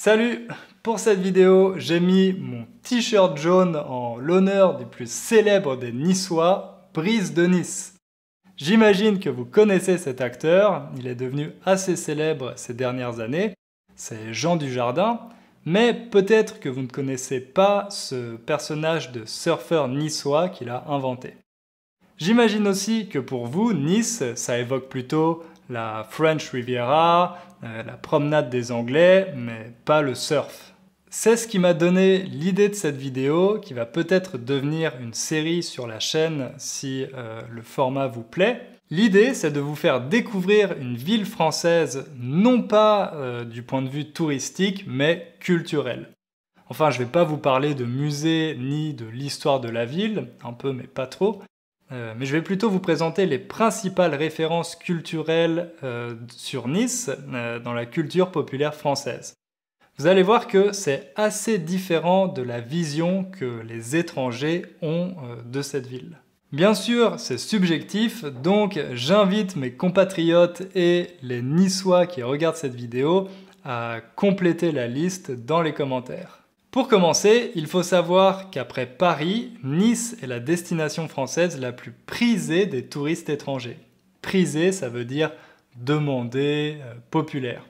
Salut Pour cette vidéo, j'ai mis mon t-shirt jaune en l'honneur du plus célèbre des Niçois, Brice de Nice. J'imagine que vous connaissez cet acteur, il est devenu assez célèbre ces dernières années, c'est Jean Dujardin, mais peut-être que vous ne connaissez pas ce personnage de surfeur niçois qu'il a inventé. J'imagine aussi que pour vous, Nice, ça évoque plutôt la French Riviera, euh, la promenade des Anglais, mais pas le surf. C'est ce qui m'a donné l'idée de cette vidéo, qui va peut-être devenir une série sur la chaîne si euh, le format vous plaît. L'idée, c'est de vous faire découvrir une ville française, non pas euh, du point de vue touristique, mais culturel. Enfin, je ne vais pas vous parler de musée ni de l'histoire de la ville, un peu mais pas trop. Euh, mais je vais plutôt vous présenter les principales références culturelles euh, sur Nice euh, dans la culture populaire française. Vous allez voir que c'est assez différent de la vision que les étrangers ont de cette ville. Bien sûr, c'est subjectif, donc j'invite mes compatriotes et les Niçois qui regardent cette vidéo à compléter la liste dans les commentaires. Pour commencer, il faut savoir qu'après Paris, Nice est la destination française la plus prisée des touristes étrangers. Prisée, ça veut dire demandée, euh, populaire.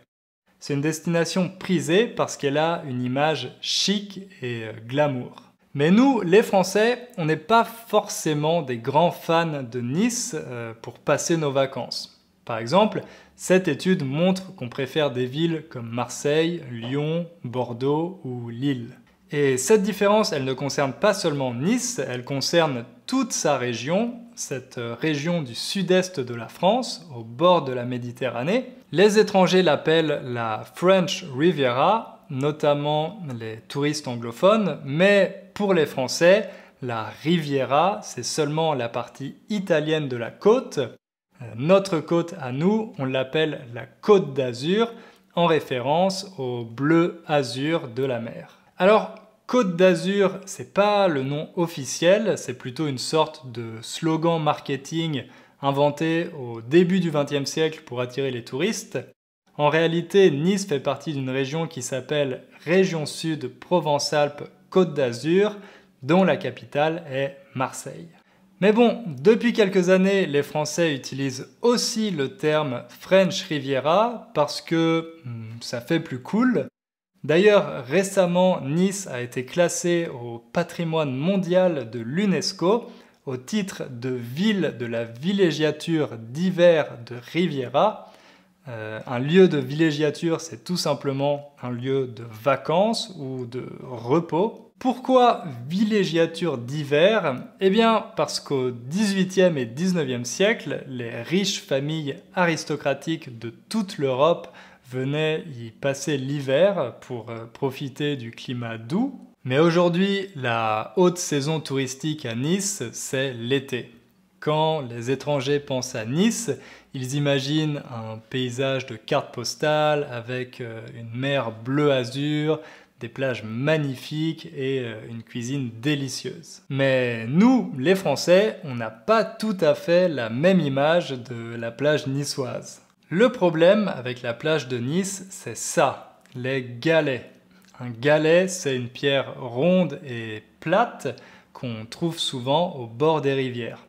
C'est une destination prisée parce qu'elle a une image chic et euh, glamour. Mais nous, les Français, on n'est pas forcément des grands fans de Nice euh, pour passer nos vacances. Par exemple, cette étude montre qu'on préfère des villes comme Marseille, Lyon, Bordeaux ou Lille. Et cette différence, elle ne concerne pas seulement Nice, elle concerne toute sa région, cette euh, région du sud-est de la France, au bord de la Méditerranée. Les étrangers l'appellent la French Riviera, notamment les touristes anglophones, mais pour les Français, la Riviera, c'est seulement la partie italienne de la côte, notre côte à nous, on l'appelle la côte d'Azur, en référence au bleu azur de la mer. Alors, Côte d'Azur, c'est pas le nom officiel, c'est plutôt une sorte de slogan marketing inventé au début du XXe siècle pour attirer les touristes. En réalité, Nice fait partie d'une région qui s'appelle Région Sud Provence-Alpes Côte d'Azur, dont la capitale est Marseille. Mais bon, depuis quelques années, les Français utilisent aussi le terme French Riviera parce que hmm, ça fait plus cool. D'ailleurs, récemment, Nice a été classée au patrimoine mondial de l'UNESCO au titre de ville de la villégiature d'hiver de Riviera. Euh, un lieu de villégiature, c'est tout simplement un lieu de vacances ou de repos. Pourquoi villégiature d'hiver Eh bien parce qu'au XVIIIe et XIXe siècle, les riches familles aristocratiques de toute l'Europe venaient y passer l'hiver pour euh, profiter du climat doux. Mais aujourd'hui, la haute saison touristique à Nice, c'est l'été. Quand les étrangers pensent à Nice, ils imaginent un paysage de cartes postales avec euh, une mer bleu azur, des plages magnifiques et euh, une cuisine délicieuse. Mais nous, les Français, on n'a pas tout à fait la même image de la plage niçoise. Le problème avec la plage de Nice, c'est ça, les galets. Un galet, c'est une pierre ronde et plate qu'on trouve souvent au bord des rivières.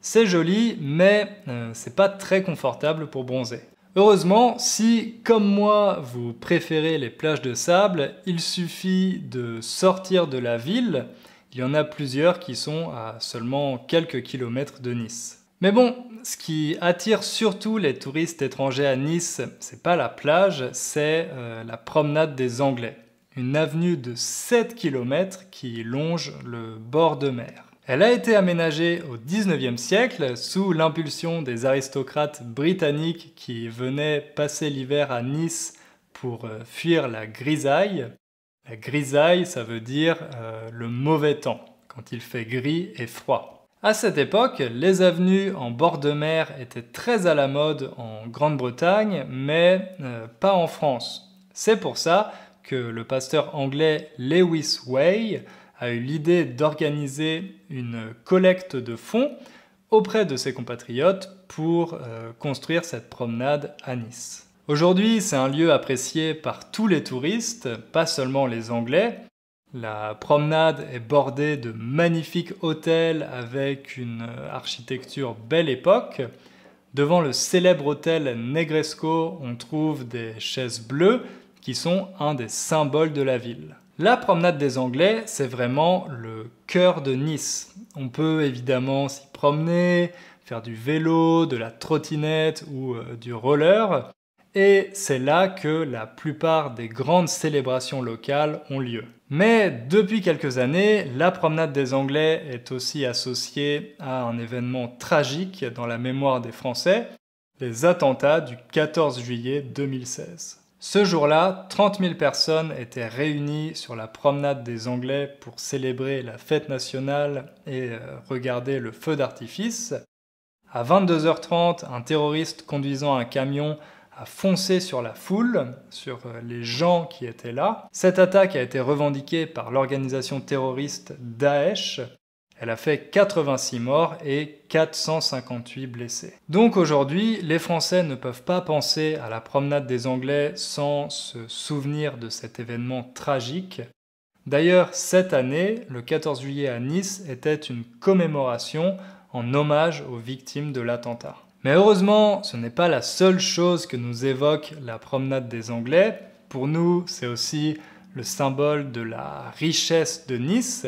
C'est joli, mais euh, c'est pas très confortable pour bronzer. Heureusement, si, comme moi, vous préférez les plages de sable, il suffit de sortir de la ville. Il y en a plusieurs qui sont à seulement quelques kilomètres de Nice. Mais bon, ce qui attire surtout les touristes étrangers à Nice, c'est pas la plage, c'est euh, la promenade des Anglais. Une avenue de 7 km qui longe le bord de mer. Elle a été aménagée au 19e siècle sous l'impulsion des aristocrates britanniques qui venaient passer l'hiver à Nice pour euh, fuir la grisaille. La grisaille, ça veut dire euh, le mauvais temps, quand il fait gris et froid. À cette époque, les avenues en bord de mer étaient très à la mode en Grande-Bretagne, mais euh, pas en France. C'est pour ça que le pasteur anglais Lewis Way a eu l'idée d'organiser une collecte de fonds auprès de ses compatriotes pour euh, construire cette promenade à Nice. Aujourd'hui, c'est un lieu apprécié par tous les touristes, pas seulement les Anglais. La promenade est bordée de magnifiques hôtels avec une euh, architecture belle époque. Devant le célèbre hôtel Negresco, on trouve des chaises bleues qui sont un des symboles de la ville. La promenade des Anglais, c'est vraiment le cœur de Nice. On peut évidemment s'y promener, faire du vélo, de la trottinette ou euh, du roller. Et c'est là que la plupart des grandes célébrations locales ont lieu. Mais depuis quelques années, la promenade des Anglais est aussi associée à un événement tragique dans la mémoire des Français, les attentats du 14 juillet 2016. Ce jour-là, 30 000 personnes étaient réunies sur la promenade des Anglais pour célébrer la fête nationale et euh, regarder le feu d'artifice. À 22h30, un terroriste conduisant un camion a foncé sur la foule, sur euh, les gens qui étaient là. Cette attaque a été revendiquée par l'organisation terroriste Daesh, elle a fait 86 morts et 458 blessés. Donc aujourd'hui, les Français ne peuvent pas penser à la promenade des Anglais sans se souvenir de cet événement tragique. D'ailleurs, cette année, le 14 juillet à Nice était une commémoration en hommage aux victimes de l'attentat. Mais heureusement, ce n'est pas la seule chose que nous évoque la promenade des Anglais. Pour nous, c'est aussi le symbole de la richesse de Nice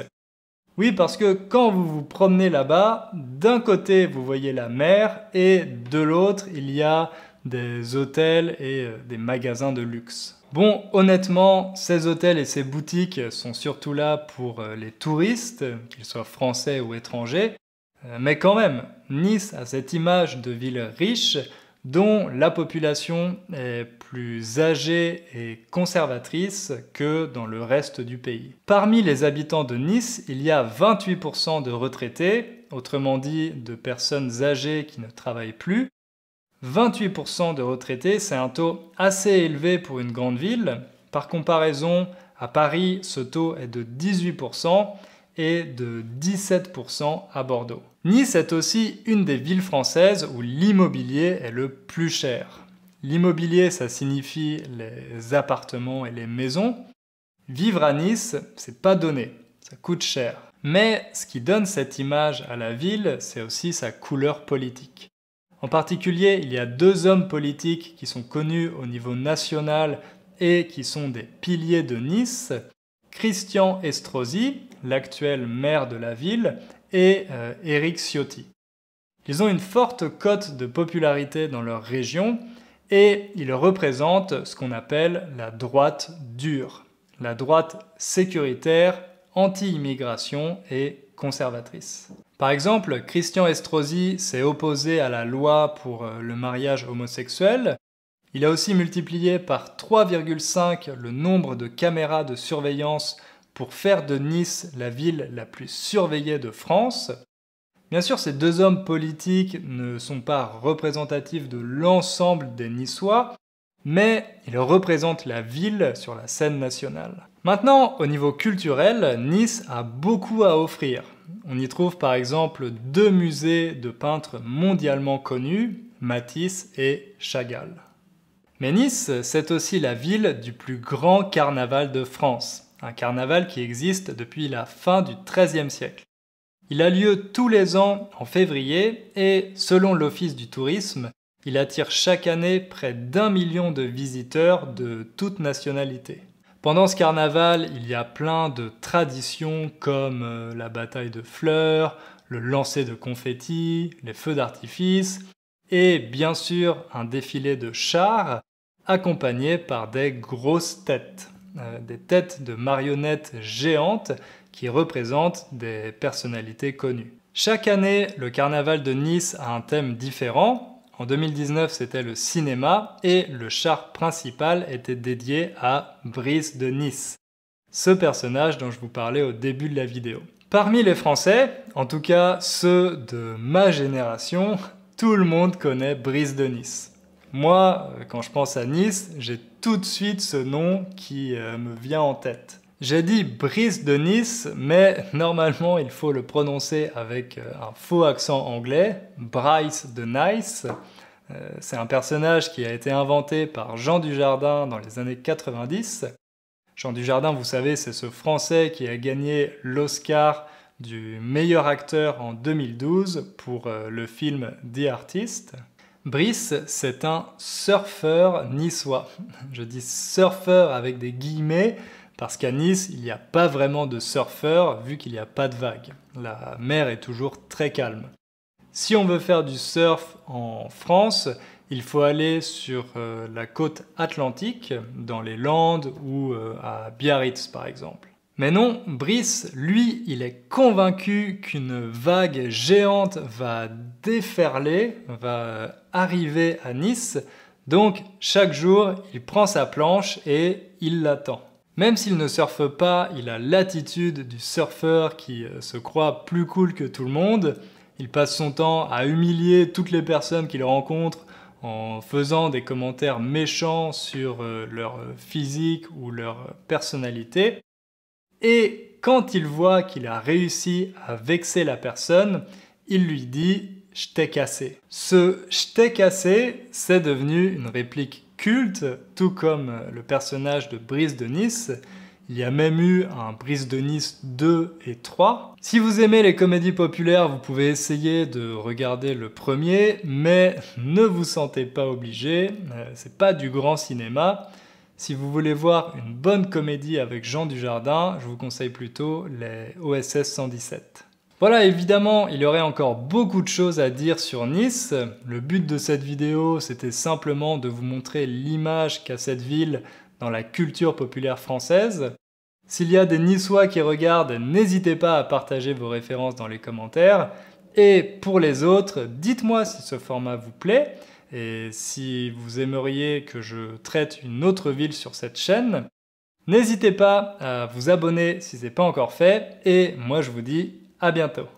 oui, parce que quand vous vous promenez là-bas, d'un côté vous voyez la mer et de l'autre il y a des hôtels et euh, des magasins de luxe. Bon, honnêtement, ces hôtels et ces boutiques sont surtout là pour euh, les touristes, qu'ils soient français ou étrangers. Euh, mais quand même, Nice a cette image de ville riche, dont la population est plus âgée et conservatrice que dans le reste du pays. Parmi les habitants de Nice, il y a 28% de retraités, autrement dit de personnes âgées qui ne travaillent plus. 28% de retraités, c'est un taux assez élevé pour une grande ville. Par comparaison, à Paris, ce taux est de 18% et de 17% à Bordeaux. Nice est aussi une des villes françaises où l'immobilier est le plus cher. L'immobilier, ça signifie les appartements et les maisons. Vivre à Nice, c'est pas donné, ça coûte cher. Mais ce qui donne cette image à la ville, c'est aussi sa couleur politique. En particulier, il y a deux hommes politiques qui sont connus au niveau national et qui sont des piliers de Nice, Christian Estrosi, l'actuel maire de la ville, et Eric euh, Ciotti. Ils ont une forte cote de popularité dans leur région et ils représentent ce qu'on appelle la droite dure, la droite sécuritaire, anti-immigration et conservatrice. Par exemple, Christian Estrosi s'est opposé à la loi pour euh, le mariage homosexuel. Il a aussi multiplié par 3,5 le nombre de caméras de surveillance pour faire de Nice la ville la plus surveillée de France. Bien sûr, ces deux hommes politiques ne sont pas représentatifs de l'ensemble des Niçois, mais ils représentent la ville sur la scène nationale. Maintenant, au niveau culturel, Nice a beaucoup à offrir. On y trouve par exemple deux musées de peintres mondialement connus, Matisse et Chagall. Mais Nice, c'est aussi la ville du plus grand carnaval de France un carnaval qui existe depuis la fin du XIIIe siècle. Il a lieu tous les ans en février et, selon l'Office du tourisme, il attire chaque année près d'un million de visiteurs de toute nationalité. Pendant ce carnaval, il y a plein de traditions comme euh, la bataille de fleurs, le lancer de confettis, les feux d'artifice et bien sûr un défilé de chars accompagné par des grosses têtes. Euh, des têtes de marionnettes géantes qui représentent des personnalités connues. Chaque année, le carnaval de Nice a un thème différent. En 2019, c'était le cinéma et le char principal était dédié à Brice de Nice, ce personnage dont je vous parlais au début de la vidéo. Parmi les Français, en tout cas ceux de ma génération, tout le monde connaît Brice de Nice. Moi, quand je pense à Nice, j'ai tout de suite ce nom qui euh, me vient en tête. J'ai dit Brice de Nice, mais normalement il faut le prononcer avec euh, un faux accent anglais, Bryce de Nice. Euh, c'est un personnage qui a été inventé par Jean Dujardin dans les années 90. Jean Dujardin, vous savez, c'est ce Français qui a gagné l'Oscar du meilleur acteur en 2012 pour le film The Artist. Brice, c'est un surfeur niçois. Je dis surfeur avec des guillemets parce qu'à Nice, il n'y a pas vraiment de surfeur vu qu'il n'y a pas de vagues. La mer est toujours très calme. Si on veut faire du surf en France, il faut aller sur euh, la côte atlantique, dans les Landes ou euh, à Biarritz par exemple. Mais non, Brice, lui, il est convaincu qu'une vague géante va déferler, va arriver à Nice, donc chaque jour, il prend sa planche et il l'attend. Même s'il ne surfe pas, il a l'attitude du surfeur qui euh, se croit plus cool que tout le monde. Il passe son temps à humilier toutes les personnes qu'il rencontre en faisant des commentaires méchants sur euh, leur euh, physique ou leur personnalité. Et quand il voit qu'il a réussi à vexer la personne, il lui dit je t'ai cassé. Ce je t'ai cassé, c'est devenu une réplique culte, tout comme le personnage de Brise de Nice. Il y a même eu un Brise de Nice 2 et 3. Si vous aimez les comédies populaires, vous pouvez essayer de regarder le premier, mais ne vous sentez pas obligé, euh, c'est pas du grand cinéma. Si vous voulez voir une bonne comédie avec Jean Dujardin, je vous conseille plutôt les OSS 117. Voilà, évidemment, il y aurait encore beaucoup de choses à dire sur Nice. Le but de cette vidéo, c'était simplement de vous montrer l'image qu'a cette ville dans la culture populaire française. S'il y a des Niçois qui regardent, n'hésitez pas à partager vos références dans les commentaires. Et pour les autres, dites-moi si ce format vous plaît. Et si vous aimeriez que je traite une autre ville sur cette chaîne, n'hésitez pas à vous abonner si ce n'est pas encore fait. Et moi, je vous dis à bientôt.